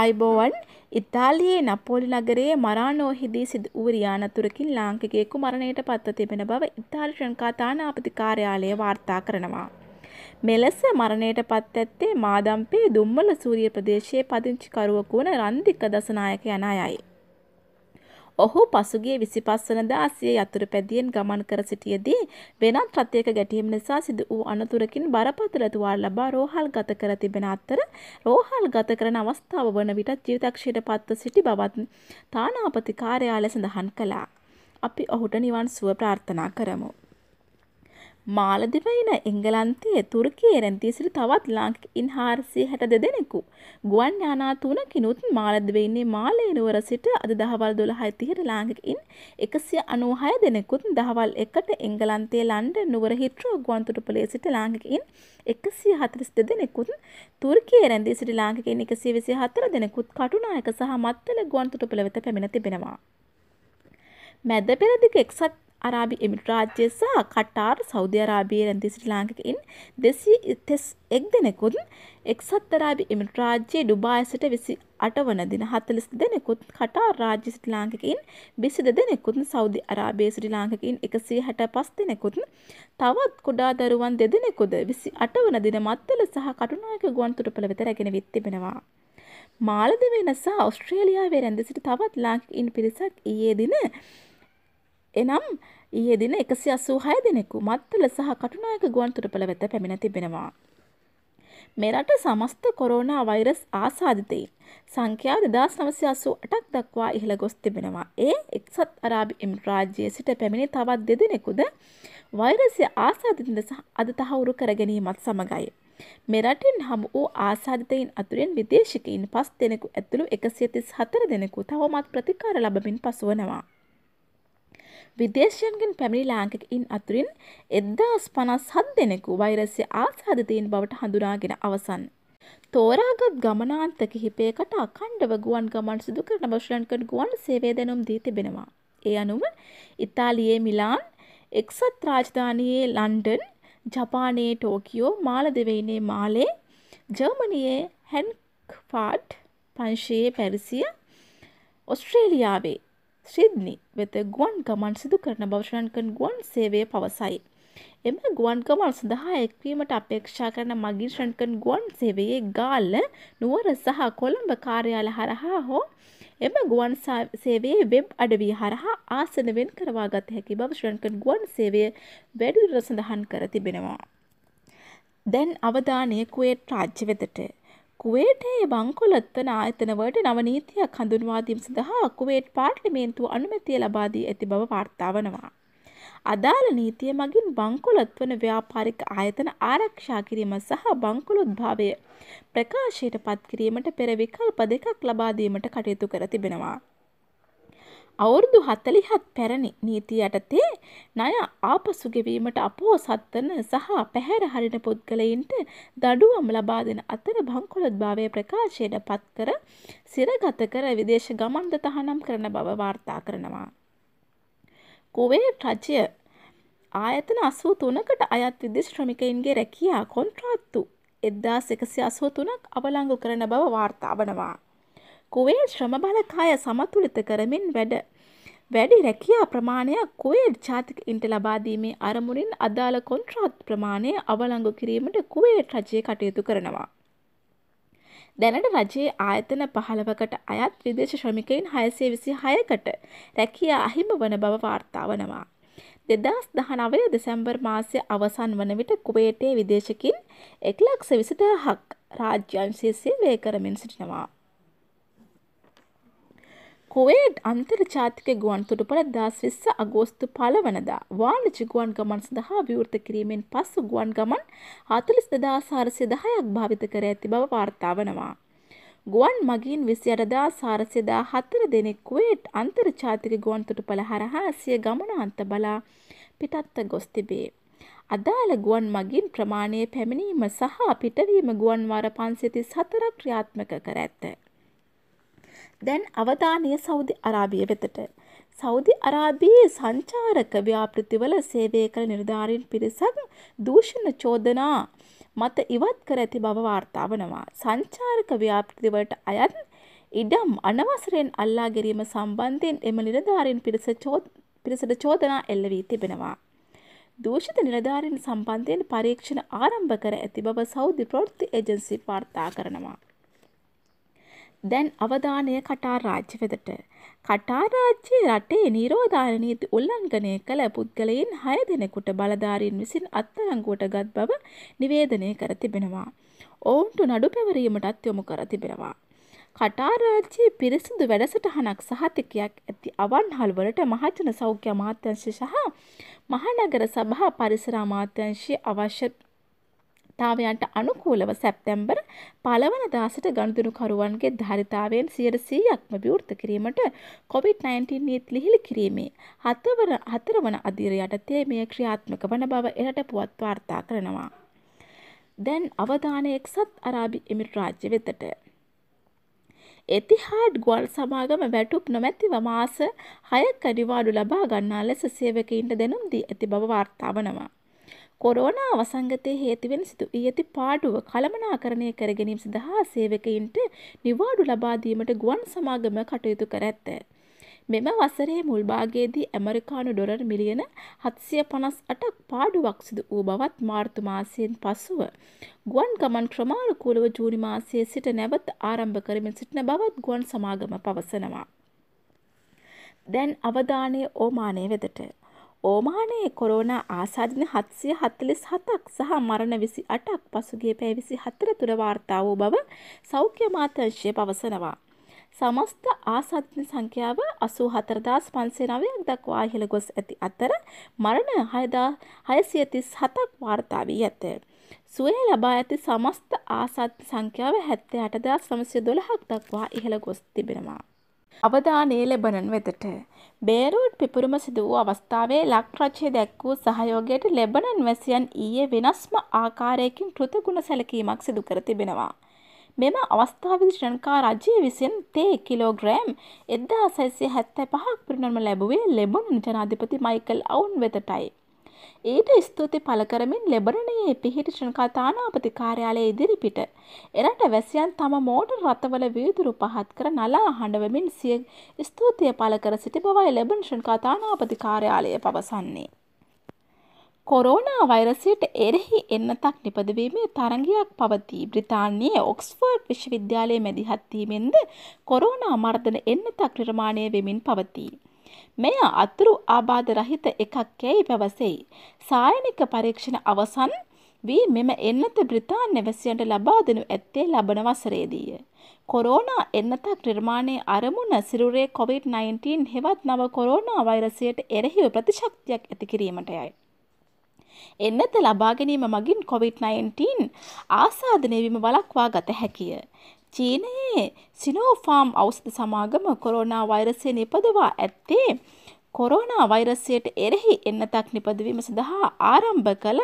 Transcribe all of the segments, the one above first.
ආයිබෝවන් ඉතාලියේ නපෝලි නගරයේ මරානෝහිදී සිදු වූ රියානතුරකින් ලාංකිකයෙකු මරණයට පත්ව තිබෙන බව ඉතාලි ශ්‍රංකා තානාපති කාර්යාලය වාර්තා කරනවා. මෙලෙස මරණයට පත් ඇත්තේ මාදම්පේ දුම්මල සූරිය ප්‍රදේශයේ පදිංචිකරුවකු වන රන්දික දසනායක යන අයයි. ඔහු පසුගිය 25 වනදා ආසිය යතුරුපැදියෙන් ගමන් කර සිටියේදී වෙනත් රථයක ගැටීම නිසා සිදු වූ අනතුරකින් බරපතල තුවාල ලබා රෝහල් ගත කර තිබෙන අතර රෝහල් ගත කරන අවස්ථාව වන විටත් ජීවිතක්ෂයට පත්ව සිටි බවත් තානාපති කාර්යාලය සඳහන් කළා. අපි ඔහුට නිවන් සුව ප්‍රාර්ථනා කරමු. මාලදිවයින එංගලන්තයේ තුර්කයේ එරන්තී සිට තවත් ලාංකික ඉන් හාරසිය හැට දෙදෙනෙකු. ගුවන් යානාතුවන කිනුත් මාලදිවයින්නේ මාලේනුවර සිට අද දහවල් දොළ හයිතිහිට ලාංකික ඉන් එකසිය අනූහය දෙනෙකුත් දහවල් එකට එංගලන්තේ ලන්ඩ නුවර හිට්‍රෝ ගුවන්තුටුපලේ සිට ලාංකික ඉන් එකසිය හතරිස් දෙදෙනෙකුත් තුර්කයේ එරන්දී සිට ලාංකිකෙන් එකසිය විසිය හතර දෙනෙකුත් කටුනායක සහ මත්තල ගුවන්තුටුපළ වෙත පැමිණ තිබෙනවා. මැද පෙරදිග එක්සත් අරාබි එමිරට රාජ්‍යය සහ කටාර් සෞදි අරාබිය රැඳී සිටි ලාංකිකයින් දෙසී තෙස් එක් දෙනෙකුත් එක්සත් අරාබි එමිරට රාජ්‍යයේ ඩුබායි සිට විසි අට වන දින හතලිස් දෙනෙකුත් කටාර් රාජ්‍ය සිටි ලාංකිකයින් විසිද දෙනෙකුත් සෞදි අරාබිය සිටි ලාංකිකයින් එකසිය හැට පස් දෙනෙකුත් තවත් කුඩා දරුවන් දෙදෙනෙකුද විසි අට වන දින මත්තල සහ කටුනායක ගුවන්තුටුපළ වෙත රැගෙන විත් තිබෙනවා. මාලදිවයින සහ ඔස්ට්‍රේලියාවේ රැඳ සිට තවත් ලාංකිකයින් පිරිසක් ඊයේ දින එනම් ඊයේ දින 186 දෙනෙකු මත්තල සහ කටුනායක ගුවන්තොටුපළ වෙත පැමිණ තිබෙනවා. මෙරට සමස්ත කොරෝනා වෛරස් ආසාධිතයින් සංඛ්‍යාව 2988ක් දක්වා ඉහළ ගොස් තිබෙනවා. ඒ එක්සත් අරාබි එමිරාජ්‍යයේ සිට පැමිණි තවත් දෙදෙනෙකුද වෛරසය ආසාධිතින්ද අද තහවුරු කර ගැනීමත් සමගයි. මෙරටින් හමු වූ ආසාධිතයින් අතුරෙන් විදේශිකයින් 5 දෙනෙකු ඇතුළු 134 දෙනෙකු තවමත් ප්‍රතිකාර ලබමින් පසුවනවා. විදේශයන්ගෙන් පැමිණි ලාංකිකයින් අතුරින් එද්දාස් පනස් හත් දෙනෙකු වෛරසය ආසාධිතයින් බවට හඳුනාගෙන අවසන්. තෝරාගත් ගමනාන්ත කිහිපයකට අකණ්ඩව ගුවන් ගමන් සිදු කරන බශ්ලන්කට ගුවන් සේවය දැනුම් දී තිබෙනවා. ඒ අනුව ඉතාලියේ මිලාන්, එක්සත් රාජධානියේ ලන්ඩන්, ජපානයේ ටෝකියෝ, මාලදිවයිනේ මාලේ, ජර්මනියේ හැන්ක්ෆාඩ්, ප්‍රංශයේ පැරිසිය, ඔස්ට්‍රේලියාවේ සිද්නි වෙත ගුවන් ගමන් සිදු කරන බවශරන්කන් ගුවන් සේවය පවසයි. එම ගුවන් ගමන් සඳහා එක්වීමට අපේක්ෂා කරන මගින් ශරන්කන් ගුවන් සේවයේ ගාල්ල නුවර සහ කොළඹ කාර්යාල හරහා හෝ එම ගුවන් සේවයේ වෙබ් අඩවී හරහා ආසනවෙන් කරවාගත හැකි බවශරන්කන් ගුවන් සේවය වැඩිදුර සඳහන් කර තිබෙනවා. දැන් අවධානය කුවේට් රාජ්‍ය වෙතට කුවේටයේ බංකොලොත්වන ආයතනවලට නව නීතියක් හඳුන්වා දීම සඳහා කුවේට් පාර්ලිමේන්තුව අනුමැතිය ලබා දී ඇති බව වාර්තා වනවා. අදාළ නීතිය මගින් බංකොලොත්වන ව්‍යාපාරික ආයතන ආරක්ෂා කිරීම සහ බංකොලොත්භාවය ප්‍රකාශයට පත් කිරීමට පෙර විකල්ප දෙකක් ලබා දීමට කටයුතු කර තිබෙනවා. අවුරුදු හතලිහත් පැරණි නීති යටතේ ණය ආපසු ගෙවීමට අපෝසත් වන සහ පැහැර හරින පුද්ගලයින්ට දඩුවම් ලබා දෙන අතර බංකොලොත් භාවය ප්‍රකාශයට පත් කර සිරගත කර විදේශ ගමන්ද තහනම් කරන බව වාර්තා කරනවා. කුවේට් රජය ආයතන අසූ තුනකට අයත් විදේශ ශ්‍රමිකයින්ගේ රැකියා කොන්ත්‍රාත්තු එද්දා සෙකසි අසුව තුනක් අවලංගු කරන බව වාර්තාවනවා. කුවේල් ශ්‍රමබලකාය සමතුලිත කරමින් වැඩ වැඩි රැකියා ප්‍රමාණයක් කුවේට් ජාතිකයින්ට ලබා දීමේ අරමුණින් අදාළ කොන්ත්‍රාත් ප්‍රමාණය අවලංගු කිරීමට කුවේට් රජය කටයුතු කරනවා. දැනට රජයේ ආයතන 15කට අයත් විදේශ ශ්‍රමිකයින් 626කට රැකියා අහිමි වන බව වාර්තා වනවා. 2019 දෙසැම්බර් මාසය අවසන් වන විට කුවේටේ විදේශකින් 1,24,000ක් රාජ්‍යංශයේ සේවය කරමින් සිටිනවා. කුවේට් අන්තර්ජාතික ගුවන් තුටුපළ දස් විස්ස අගෝස්තු පලවනදා වාණජ ගුවන් ගමන් සඳහා විවෘත කිරීමෙන් පස්සු ගුවන් ගමන් හතුලිස් දෙදා සාරසිය දහයක් භාවිත කර ඇති බව වාර්තාාවනවා. ගුවන් මගින් විසි අරදා සාරසියදා හතර දෙනෙක් කුවේට් අන්තර්ජාතික ගුවන් තුටුපළ හරහා සිය ගමන අන්ත බලා පිටත්ත ගොස් තිබේ. අදාළ ගුවන් මගින් ප්‍රමාණය පැමිණීම සහ පිටවීම ගුවන් වාර පන්සිතිස් හතරක් ක්‍රියාත්මක කර ඇත්ත. දැන් අවධානය සෞදි අරාබිය වෙතට. සෞදි අරාබියේ සංචාරක ව්‍යාපෘතිවල සේවය කළ නිර්ධාරීන් පිරිසක් දූෂණ චෝදනා මත ඉවත් කර ඇති බව වාර්තා වනවා. සංචාරක ව්‍යාපෘතිවලට අයත් ඉඩම් අනවසරයෙන් අල්ලා ගැනීම සම්බන්ධයෙන් එම නිලධාරීන් පිරිස පිරිසට චෝදනා එල්ල වී තිබෙනවා. දූෂිත නිලධාරීන් සම්බන්ධයෙන් පරීක්ෂණ ආරම්භ කර ඇති බව සෞදි ප්‍රවෘත්ති ඒජන්සි වාර්තා කරනවා. දැන් අවධානය කටාර් රාජ්‍ය වෙතට. කටාර් රාජ්‍ය රටේ නිරෝධාර නීති උල්ලංඝනය කළ පුද්ගලයන් 6 දෙනෙකුට බලධාරීන් විසින් අත්අඩංගුවට ගත් බව නිවේදනය කර තිබෙනවා. ඔවුන්ට නඩු පැවරීමටත් යොමු කර තිබෙනවා. කටාර් රාජ්‍යයේ පිරිසිදු වැඩසටහනක් සහ තිකියක් ඇති අවන්හල් වලට මහජන සෞඛ්‍ය අමාත්‍යාංශය සහ මහනගර සභා පරිසර අමාත්‍යාංශය අවශ්‍ය තාවයන්ට අනුකූලව සැප්තැම්බර් පළවන දාසට ගණුදුනුකරුවන්ගේ ධරිතාවයෙන් සියයට සීයක්ම විවෘත කිරීමට කොවිD-19 නීත් ලිහිලි කිරීමේ හතවර හතරවන අධීර යටතේ මේ ක්‍රියාත්මක වන බව එරට පුවත් වාර්තා කරනවා. දැන් අවධානය එක්සත් අරාබි එමිර් රාජ්‍ය වෙතට. එතිහාඩ් ගොල් සමාගම වැටුප් නොමැතිව මාස හයක් අඩිවාඩු ලබා ගන්නා ලෙස සේවකයින්ට දෙනුම් දී ඇති බව වාර්තාවනවා. කොරෝනා අවසංගතයේ හේතුවෙන් සිදු වී ඇති පාඩුව කළමනාකරණය කර ගැනීම සඳහා සේවකයින්ට නිවාඩු ලබා දීමට ගුවන් සමාගම කටයුතු කර ඇත. මෙම වසරේ මුල් භාගයේදී ඇමරිකානු ඩොලර් මිලියන 758ක් පාඩුවක් සිදු වූ බවත් මාර්තු මාසයෙන් පසුව ගුවන් ගමන් ක්‍රමානුකූලව ජූනි මාසයේ සිට නැවත ආරම්භ කරමින් සිටින බවත් ගුවන් සමාගම පවසනවා. දැන් අවධානය ඕමානය වෙතට ඕමානයේ කොරෝනා ආසාධන හත්සිය හත්තලිස් හතක් සහ මරණ විසි අටක් පසුගේ පැවිසි හතර තුර වාර්තා වූ බව සෞඛ්‍ය මාතංශය පවසනවා. සමස්ත ආසාධන සංඛ්‍යාව අසූ හතරදාස් පන්සේ නවයක් දක්වා ඉහළ ගොස් ඇති අතර මරණ හයදා හයසියතිස් හතක් වාර්තා වී ඇත. සුවය ලබා ඇති සමස්ත ආසාධන සංඛ්‍යාව හැත්තේ අටදා සමසය දොළහක් දක්වා ඉහළ ගොස් තිබෙනවා. අවධානය ලෙබනන් වෙතට. බේරූට් පිපුරුම සිදු වූ අවස්ථාවේ ලක්රජය දැක් වූ සහයෝගයට ලෙබනන් වැසියන් ඊයේ වෙනස්ම ආකාරයකින් කෘතගුණ සැලකීමක් සිදු කර තිබෙනවා. මෙම අවස්ථාවද ශ්‍රංකා රජය විසින් තේ කිලෝග්‍රෑම් එදදා සැසේ හැත්තැ පහක් පිරිනම ලැබුවේ ලෙබුන් ජනාධිපති මයිකල් අවුන් වෙතටයි. ඊට ස්තුති පළ කරමින් ලෙබරණයේ පිහිටි ශ්‍රංකා තානාපති කාර්යාලයේ ඉදිරිපිට එරට වැසියන් තම මෝටර් රථවල වීදුරු පහත් කර නලා හඬවමින් සිය ස්තුතිය පළ කර සිටි බවයි ලෙබන් ශ්‍රංකා තානාපති කාර්යාලය පවසන්නේ. කොරෝනා වෛරසයට එරෙහි එන්නතක් නිපදවීමේ තරගයක් පවතී බ්‍රිතාන්‍යයේ ඔක්ස්ෆර්ඩ් විශ්වවිද්‍යාලයේ මැදිහත්වීමෙන්ද කොරෝනා මර්ධන එන්නතක් නිර්මාණය වෙමින් පවතී. මෙය අතුරු ආබාධ රහිත එකක් යැයි පැවසෙයි. සායනික පරීක්ෂණ අවසන් වී මෙම එන්නත බ්‍රිතාන්‍ය වැසියන්ට ලබා දෙනු ඇත්තේ ලබන වසරේදීය. කොරෝනා එන්නතක් නිර්මාණයේ අරමුණ සිරුරේ COVID-19 හෙවත් නව කොරෝනා වෛරසයට එරෙහිව ප්‍රතිශක්තියක් ඇති කිරීමටයයි. එන්නත ලබා ගැනීම මගින් COVID-19 ආසාදනය වීම වළක්වා ගත හැකිය. චීනයේ සිනෝෆාම් ඖෂධ සමාගම කොරෝනා වෛරසය නිපදවා ඇත්තේ කොරෝනා වෛරසයට එරෙහි එන්නතක් නිපදවීම සඳහා ආරම්භ කළ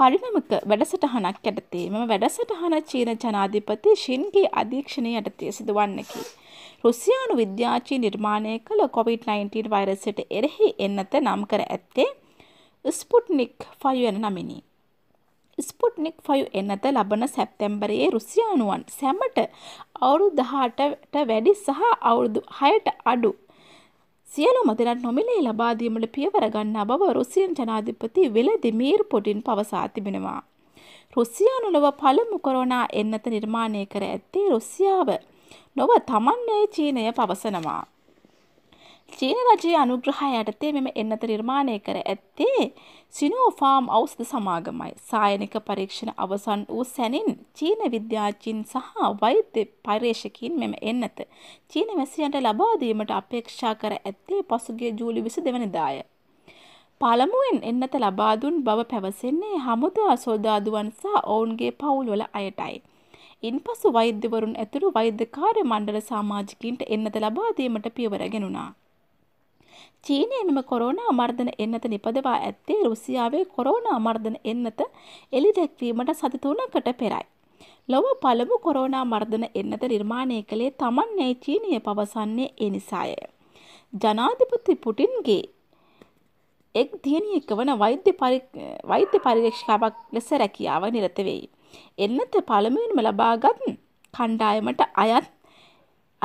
කඩිනමක වැඩසටහනක් යටතේ මෙම වැඩසටහන චීන ජනාධිපති ෂින්ගේ අධීක්ෂණය යටතේ සිදුවන්නකි. රුසියානු විද්‍යාචී නිර්මාණය කළ COVID-19 වෛරසයට එරෙහි එන්නත නම් කර ඇත්තේ ස්පුට්නික් 5 වෙන නමිනි. ස්පුට්නික් 5 එනත ලබන සැප්තැම්බරයේ රුසියානුවන් සැමට අවුරුදු 18ට වැඩි සහ අවුරුදු 6ට අඩු සියලුම දෙනාට නොමිලේ ලබා දීමට පියවර ගන්නා බව රුසියන් ජනාධිපති වෙලදිමීර් පුටින් පවසා තිබෙනවා. රුසියානු ලොව පළමු කොරෝනා එන්නත නිර්මාණය කර ඇත්තේ රුසියාව නොව තමන්නේ චීනය පවසනවා. චීන රජයේ අනුග්‍රහය යටතේ මෙම එන්නත නිර්මාණය කර ඇත්තේ සිනෝෆාම් ඖෂධ සමාගමයි. සායනික පරීක්ෂණ අවසන් වූ සැනින් චීන විද්‍යාචීන් සහ වෛද්‍ය පර්යේෂකීන් මෙම එන්නත චීන වැසියන්ට ලබා දීමට අපේක්ෂා කර ඇත්තේ පසුගිය ජූලි 22 වෙනිදාය. පළමුවෙන් එන්නත ලබා දුන් බව පැවසෙන්නේ හමුදා සොල්දාදුවන් සහ ඔවුන්ගේ පවුල්වල අයටයි. ඉන්පසු වෛද්‍යවරුන් ඇතුළු වෛද්‍ය කාර්ය මණ්ඩල සමාජිකයින්ට එන්නත ලබා දීමට පියවර ගෙනුණා. චීනය මෙම කොරෝනා අමර්ධන එන්නත නිපදවා ඇත්තේ රුසියාවේ කොරෝනා අමර්ධන එන්නත එළි දැක්වීමට සති තුනකට පෙරයි. ලොව පළමු කොරෝනා මර්ධන එන්නත නිර්මාණය කළේ තමන්නේ චීනය පවසන්නේ ඒ නිසාය. ජනාධිපති පුටින්ගේ එක් දියණියක වන වෛද්‍ය වෛද්‍ය පරික්ෂකාවක් ලෙස රැකියාව නිරත වෙයි. එන්නත පළමුවෙන්ම ලබාගත් කණ්ඩායමට අයත්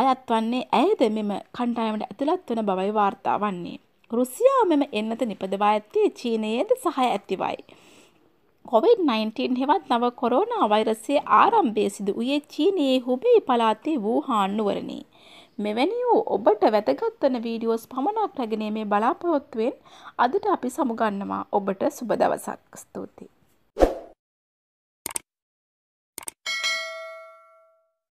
අයත් වන්නේ ඇයද මෙම කණ්ඩායමට ඇතුළත් වන බවයි වාර්තා වන්නේ. රුසියාව මෙම එන්නත නිපදවා ඇත්තේ චීනයේද සහය ඇතිවයි. COVID-19 හෙවත් නව කොරෝනා වෛරසයේ ආරම්භය සිදු වූයේ චීනයේ හුබේ පළාතේ වූහාන් නුවරණේ. මෙවැනි වූ ඔබට වැදගත් වන වීඩියෝස් පමණක් රැගෙන මේ බලාපොරොත්තුවෙන් අදට අපි සමුගන්නවා ඔබට සුබ දවසක්. ස්තුතියි.